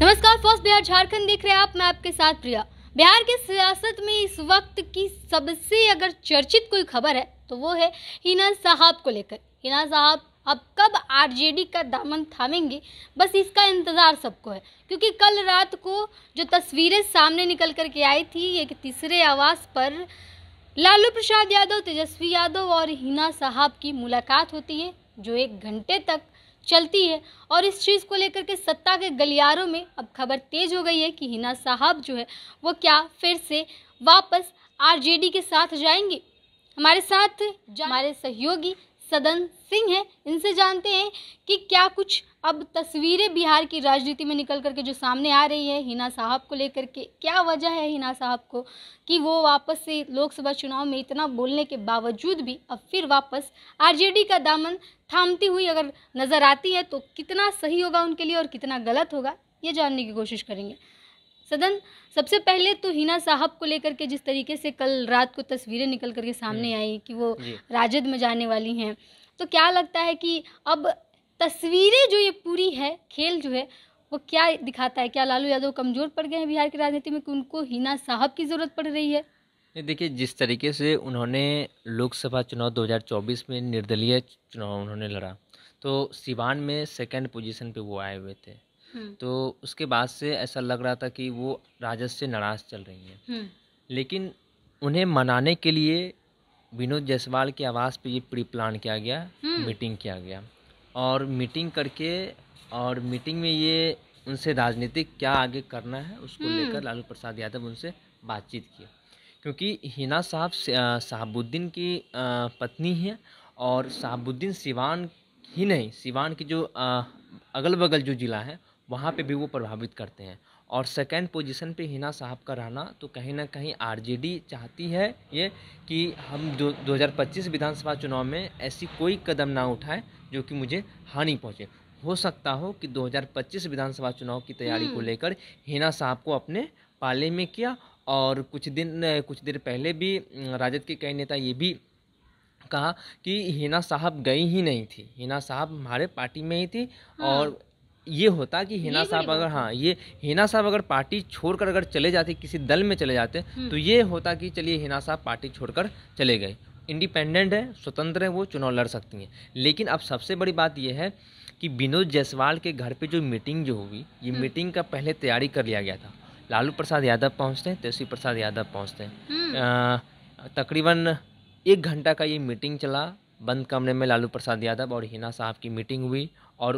नमस्कार फर्स्ट बिहार झारखंड देख रहे हैं आप मैं आपके साथ प्रिया बिहार के सियासत में इस वक्त की सबसे अगर चर्चित कोई खबर है तो वो है हिना साहब को लेकर हिना साहब अब कब आरजेडी का दामन थामेंगे बस इसका इंतज़ार सबको है क्योंकि कल रात को जो तस्वीरें सामने निकल कर के आई थी एक तीसरे आवास पर लालू प्रसाद यादव तेजस्वी यादव और हिना साहब की मुलाकात होती है जो एक घंटे तक चलती है और इस चीज़ को लेकर के सत्ता के गलियारों में अब खबर तेज हो गई है कि हिना साहब जो है वो क्या फिर से वापस आरजेडी के साथ जाएंगे हमारे साथ हमारे सहयोगी सदन सिंह हैं इनसे जानते हैं कि क्या कुछ अब तस्वीरें बिहार की राजनीति में निकल करके जो सामने आ रही है हिना साहब को लेकर के क्या वजह है हिना साहब को कि वो वापस से लोकसभा चुनाव में इतना बोलने के बावजूद भी अब फिर वापस आरजेडी का दामन थामती हुई अगर नज़र आती है तो कितना सही होगा उनके लिए और कितना गलत होगा ये जानने की कोशिश करेंगे सदन सबसे पहले तो हिना साहब को लेकर के जिस तरीके से कल रात को तस्वीरें निकल करके सामने हम्म। आई कि वो राजद में जाने वाली हैं तो क्या लगता है कि अब तस्वीरें जो ये पूरी है खेल जो है वो क्या दिखाता है क्या लालू यादव कमज़ोर पड़ गए हैं बिहार की राजनीति में कि उनको हिना साहब की ज़रूरत पड़ रही है देखिए जिस तरीके से उन्होंने लोकसभा चुनाव 2024 में निर्दलीय चुनाव उन्होंने लड़ा तो सिवान में सेकंड पोजीशन पे वो आए हुए थे हम्म। तो उसके बाद से ऐसा लग रहा था कि वो राजद से नाराज़ चल रही हैं हम्म। लेकिन उन्हें मनाने के लिए विनोद जायसवाल की आवाज़ पे ये प्री प्लान किया गया हम्म। मीटिंग किया गया और मीटिंग करके और मीटिंग में ये उनसे राजनीतिक क्या आगे करना है उसको हम्म। लेकर लालू प्रसाद यादव उनसे बातचीत किए क्योंकि हिना साहब साहबुद्दीन की पत्नी है और साहबुद्दीन सिवान ही नहीं सिवान की जो अगल बगल जो ज़िला है वहाँ पे भी वो प्रभावित करते हैं और सेकेंड पोजीशन पे हिना साहब का रहना तो कहीं ना कहीं आरजेडी चाहती है ये कि हम दो 2025 विधानसभा चुनाव में ऐसी कोई कदम ना उठाएं जो कि मुझे हानि पहुंचे हो सकता हो कि 2025 विधानसभा चुनाव की तैयारी को हम्म। लेकर हिना साहब को अपने पाले में किया और कुछ दिन कुछ देर पहले भी अं, राजद के कई नेता ये भी कहा कि हिना साहब गई ही नहीं थी हिना साहब हमारे पार्टी में ही थी हाँ। और ये होता कि हिना साहब अगर हाँ ये हिना साहब अगर पार्टी छोड़कर अगर चले जाते किसी दल में चले जाते हम्म। तो ये होता कि चलिए हिना साहब पार्टी छोड़कर चले गए इंडिपेंडेंट है स्वतंत्र है वो चुनाव लड़ सकती हैं लेकिन अब सबसे बड़ी बात यह है कि विनोद जायसवाल के घर पे जो मीटिंग जो हुई ये हम्म। मीटिंग का पहले तैयारी कर लिया गया था लालू प्रसाद यादव पहुंचते हैं तेजस्वी प्रसाद यादव पहुंचते हैं हम्म। तकरीबन एक घंटा का ये मीटिंग चला बंद कमरे में लालू प्रसाद यादव और हिना साहब की मीटिंग हुई और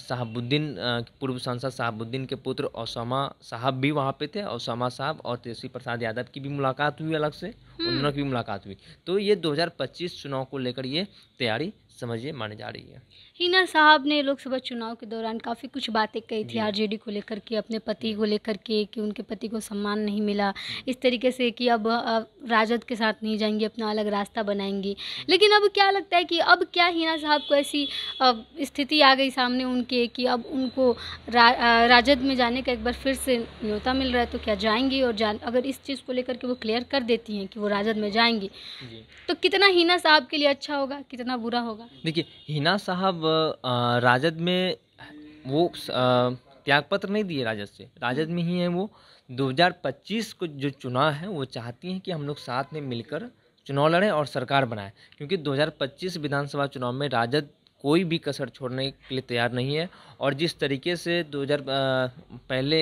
साहबुद्दीन पूर्व सांसद साहबुद्दीन के पुत्र ओसामा साहब भी वहाँ पे थे ओसामा साहब और तेजस्वी प्रसाद यादव की भी मुलाकात हुई अलग से उन दोनों की भी मुलाकात हुई तो ये 2025 चुनाव को लेकर ये तैयारी समझिए मानी जा रही है हिना साहब ने लोकसभा चुनाव के दौरान काफ़ी कुछ बातें कही थी आरजेडी को लेकर के अपने पति को लेकर के कि उनके पति को सम्मान नहीं मिला इस तरीके से कि अब, अब राजद के साथ नहीं जाएंगी अपना अलग रास्ता बनाएंगी लेकिन अब क्या लगता है कि अब क्या हिना साहब को ऐसी स्थिति आ गई सामने उनके कि अब उनको रा, राजद में जाने का एक बार फिर से न्योता मिल रहा है तो क्या जाएंगी और जान अगर इस चीज़ को लेकर के वो क्लियर कर देती हैं कि वो राजद में जाएंगी तो कितना हिना साहब के लिए अच्छा होगा कितना बुरा होगा देखिए हिना साहब राजद में वो त्यागपत्र नहीं दिए राजद से राजद में ही है वो 2025 को जो चुनाव है वो चाहती हैं कि हम लोग साथ में मिलकर चुनाव लड़ें और सरकार बनाएं क्योंकि 2025 विधानसभा चुनाव में राजद कोई भी कसर छोड़ने के लिए तैयार नहीं है और जिस तरीके से 2000 पहले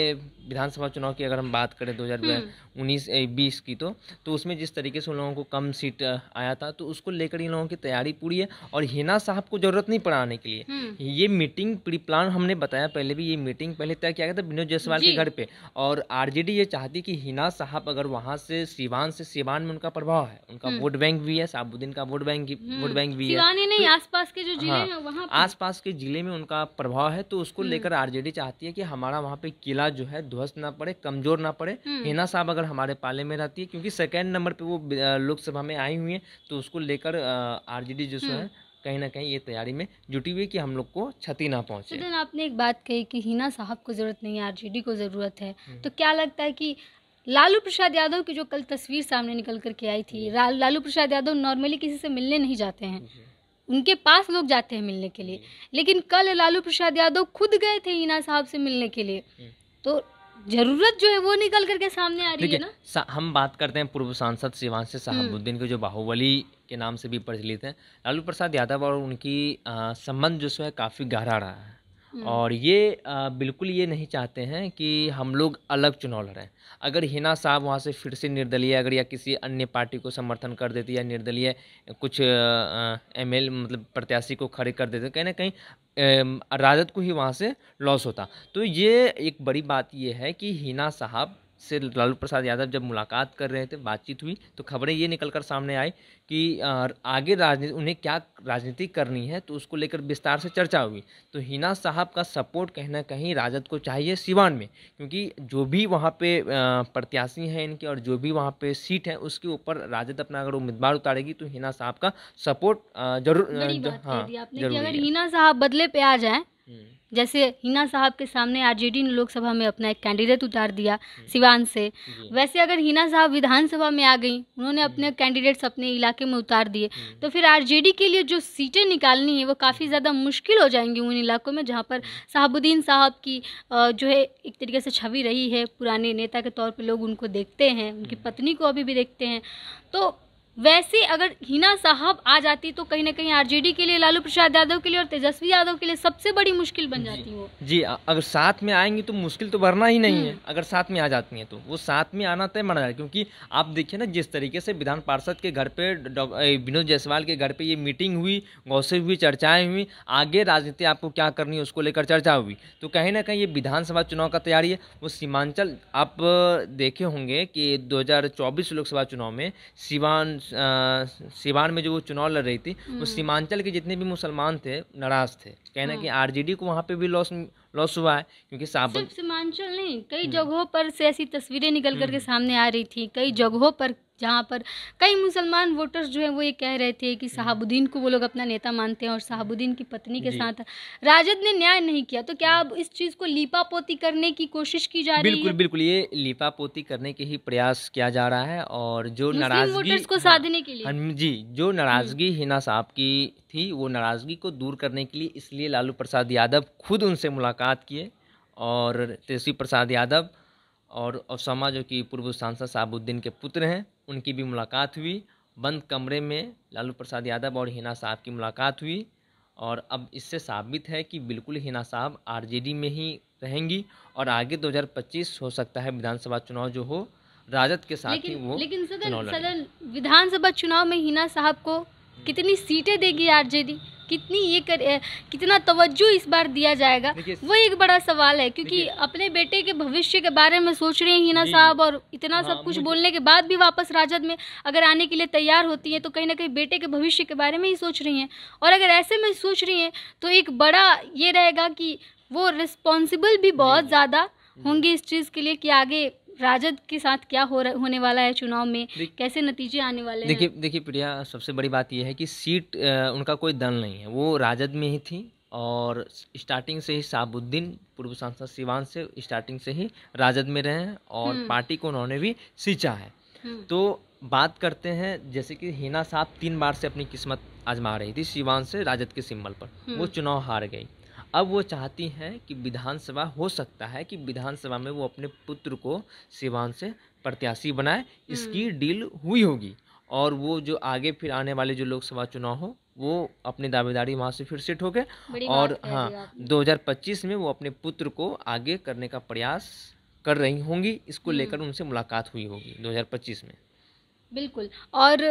विधानसभा चुनाव की अगर हम बात करें 2019 20 हम्म। की तो तो उसमें जिस तरीके से उन लोगों को कम सीट आया था तो उसको लेकर इन लोगों की तैयारी पूरी है और हिना साहब को ज़रूरत नहीं पड़ा आने के लिए हम्म। ये मीटिंग प्री प्लान हमने बताया पहले भी ये मीटिंग पहले तय किया गया था विनोद जायसवाल के घर पर और आर ये चाहती कि हिना साहब अगर वहाँ से सिवान से सिवान में उनका प्रभाव है उनका हम्म। वोट बैंक भी है साबुद्दीन का वोट बैंक वोट बैंक भी है आस तो आसपास के जो हाँ। जिले वहाँ पास के जिले में उनका प्रभाव है तो उसको हम्म। लेकर आरजेडी चाहती है कि हमारा वहाँ पे किला जो है ध्वस्त ना पड़े कमजोर ना पड़े हिना हम्म। साहब अगर हमारे पाले में रहती है क्योंकि सेकेंड नंबर पे वो लोकसभा में आई हुई है तो उसको लेकर आरजेडी जो है हम्म। कहीं ना कहीं ये तैयारी में जुटी हुई कि हम लोग को क्षति ना पहुंचे तो आपने एक बात कही कि हिना साहब को ज़रूरत नहीं है आरजेडी को ज़रूरत है तो क्या लगता है कि लालू प्रसाद यादव की जो कल तस्वीर सामने निकल कर के आई थी लालू प्रसाद यादव नॉर्मली किसी से मिलने नहीं जाते हैं उनके पास लोग जाते हैं मिलने के लिए हम्म। लेकिन कल लालू प्रसाद यादव खुद गए थे हिना साहब से मिलने के लिए हम्म। तो जरूरत जो है वो निकल करके सामने आ रही है ना हम बात करते हैं पूर्व सांसद शिवांश साहबुद्दीन के जो बाहुबली के नाम से भी प्रचलित हैं लालू प्रसाद यादव और उनकी संबंध जो है काफ़ी गहरा रहा है हम्म। और ये आ, बिल्कुल ये नहीं चाहते हैं कि हम लोग अलग चुनाव लड़ें अगर हिना साहब वहाँ से फिर से निर्दलीय अगर या किसी अन्य पार्टी को समर्थन कर देती या निर्दलीय कुछ एम एल मतलब प्रत्याशी को खड़े कर देते कहीं ना कहीं राजद को ही वहाँ से लॉस होता तो ये एक बड़ी बात ये है कि हिना साहब से लालू प्रसाद यादव जब मुलाकात कर रहे थे बातचीत हुई तो खबरें ये निकल कर सामने आई कि आगे राजनीति उन्हें क्या राजनीति करनी है तो उसको लेकर विस्तार से चर्चा हुई तो हिना साहब का सपोर्ट कहीं ना कहीं राजद को चाहिए सिवान में क्योंकि जो भी वहाँ पे प्रत्याशी हैं इनके और जो भी वहाँ पे सीट है उसके ऊपर राजद अपना अगर उम्मीदवार उतारेगी तो हिना साहब का सपोर्ट जरूर हाँ जरूर हिना साहब बदले पे आ जाए हम्म। जैसे हिना साहब के सामने आरजेडी ने लोकसभा में अपना एक कैंडिडेट उतार दिया हम्म। सिवान से वैसे अगर हिना साहब विधानसभा में आ गई उन्होंने हम्म। अपने कैंडिडेट्स अपने इलाके में उतार दिए तो फिर आरजेडी के लिए जो सीटें निकालनी है वो काफ़ी ज़्यादा मुश्किल हो जाएंगी उन इलाकों में जहाँ पर साहबुद्दीन साहब की जो है एक तरीके से छवि रही है पुराने नेता के तौर पर लोग उनको देखते हैं उनकी पत्नी को अभी भी देखते हैं तो वैसे अगर हिना साहब आ जाती तो कहीं ना कहीं आरजेडी के लिए लालू प्रसाद यादव के लिए और तेजस्वी यादव के लिए सबसे बड़ी मुश्किल बन जाती है वो जी अगर साथ में आएंगी तो मुश्किल तो भरना ही नहीं है हम्म। अगर साथ में आ जाती हैं तो वो साथ में आना तय मना जाए क्योंकि आप देखिए ना जिस तरीके से विधान पार्षद के घर पे विनोद जायसवाल के घर पे ये मीटिंग हुई गौसे हुई चर्चाएं हुई आगे राजनीति आपको क्या करनी है उसको लेकर चर्चा हुई तो कहीं ना कहीं ये विधानसभा चुनाव का तैयारी है वो सीमांचल आप देखे होंगे कि दो लोकसभा चुनाव में सिवान सिवान में जो वो चुनाव लड़ रही थी उस हम्म। सीमांचल के जितने भी मुसलमान थे नाराज थे कहना हम्म। कि आरजेडी को वहाँ पे भी लॉस लॉस हुआ है क्योंकि साहब सीमांचल नहीं कई हम्म। जगहों पर से ऐसी तस्वीरें निकल करके हम्म। सामने आ रही थी कई जगहों पर जहाँ पर कई मुसलमान वोटर्स जो हैं वो ये कह रहे थे कि शहाबुद्दीन हम्म। को वो लोग अपना नेता मानते हैं और शहाबुद्दीन की पत्नी के साथ राजद ने न्याय नहीं किया तो क्या अब इस चीज़ को पोती करने की कोशिश की जा रही है बिल्कुल बिल्कुल ये पोती करने के ही प्रयास किया जा रहा है और जो नाराजगी वोटर्स को हाँ, साधने के लिए हाँ, जी जो नाराजगी हिना साहब की थी वो नाराज़गी को दूर करने के लिए इसलिए लालू प्रसाद यादव खुद उनसे मुलाकात किए और तेजस्वी प्रसाद यादव और ओसामा जो कि पूर्व सांसद साहबुद्दीन के पुत्र हैं उनकी भी मुलाकात हुई बंद कमरे में लालू प्रसाद यादव और हिना साहब की मुलाकात हुई और अब इससे साबित है कि बिल्कुल हिना साहब आरजेडी में ही रहेंगी और आगे 2025 हो सकता है विधानसभा चुनाव जो हो राजद के साथ लेकिन, ही वो लेकिन सदन सदन विधानसभा चुनाव में हिना साहब को हम्म। कितनी सीटें देगी आरजेडी कितनी ये कर, कितना तवज्जो इस बार दिया जाएगा वो एक बड़ा सवाल है क्योंकि अपने बेटे के भविष्य के बारे में सोच रहे हैं हिना साहब और इतना हाँ, सब कुछ बोलने के बाद भी वापस राजद में अगर आने के लिए तैयार होती हैं तो कहीं ना कहीं बेटे के भविष्य के बारे में ही सोच रही हैं और अगर ऐसे में सोच रही हैं तो एक बड़ा ये रहेगा कि वो रिस्पॉन्सिबल भी बहुत ज़्यादा हम्म। होंगे इस चीज़ के लिए कि आगे राजद के साथ क्या हो रह, होने वाला है चुनाव में कैसे नतीजे आने वाले देखिए देखिए प्रिया सबसे बड़ी बात यह है कि सीट उनका कोई दल नहीं है वो राजद में ही थी और स्टार्टिंग से ही साबुद्दीन पूर्व सांसद सिवान से स्टार्टिंग से ही राजद में रहे हैं और हम्म। पार्टी को उन्होंने भी सींचा है हम्म। तो बात करते हैं जैसे कि हिना साहब तीन बार से अपनी किस्मत आजमा रही थी सिवान से राजद के सिंबल पर वो हम्म। चुनाव हार गई अब वो चाहती हैं कि विधानसभा हो सकता है कि विधानसभा में वो अपने पुत्र को सिवान से प्रत्याशी बनाए हम्म। इसकी डील हुई होगी और वो जो आगे फिर आने वाले जो लोकसभा चुनाव हो वो अपनी दावेदारी वहाँ से फिर सेट हो गए और हाँ 2025 में वो अपने पुत्र को आगे करने का प्रयास कर रही होंगी इसको हम्म। लेकर उनसे मुलाकात हुई होगी 2025 में बिल्कुल और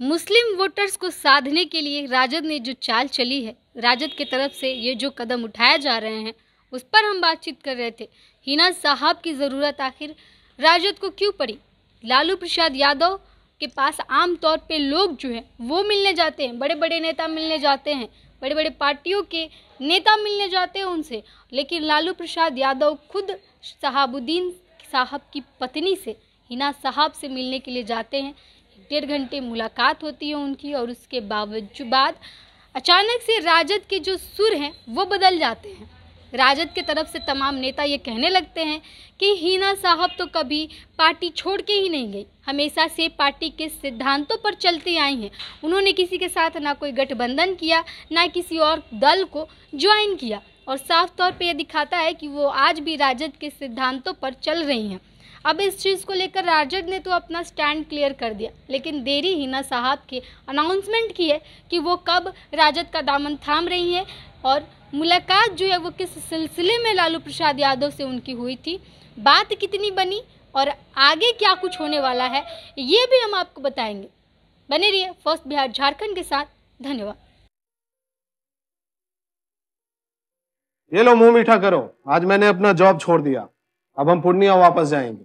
मुस्लिम वोटर्स को साधने के लिए राजद ने जो चाल चली है राजद की तरफ से ये जो कदम उठाए जा रहे हैं उस पर हम बातचीत कर रहे थे हिना साहब की ज़रूरत आखिर राजद को क्यों पड़ी लालू प्रसाद यादव के पास आमतौर पे लोग जो हैं वो मिलने जाते हैं बड़े बड़े नेता मिलने जाते हैं बड़े बड़े पार्टियों के नेता मिलने जाते हैं उनसे लेकिन लालू प्रसाद यादव खुद शहाबुद्दीन साहब की पत्नी से हिना साहब से मिलने के लिए जाते हैं डेढ़ घंटे मुलाकात होती है उनकी और उसके बावजूद बाद अचानक से राजद के जो सुर हैं वो बदल जाते हैं राजद के तरफ से तमाम नेता ये कहने लगते हैं कि हीना साहब तो कभी पार्टी छोड़ के ही नहीं गई हमेशा से पार्टी के सिद्धांतों पर चलती आई हैं उन्होंने किसी के साथ ना कोई गठबंधन किया ना किसी और दल को ज्वाइन किया और साफ तौर पे ये दिखाता है कि वो आज भी राजद के सिद्धांतों पर चल रही हैं अब इस चीज़ को लेकर राजद ने तो अपना स्टैंड क्लियर कर दिया लेकिन देरी हिना साहब के अनाउंसमेंट की है कि वो कब राजद का दामन थाम रही हैं और मुलाकात जो है वो किस सिलसिले में लालू प्रसाद यादव से उनकी हुई थी बात कितनी बनी और आगे क्या कुछ होने वाला है ये भी हम आपको बताएंगे बने रहिए फर्स्ट बिहार झारखंड के साथ धन्यवाद ये लो मुंह मीठा करो आज मैंने अपना जॉब छोड़ दिया अब हम पूर्णिया वापस जाएंगे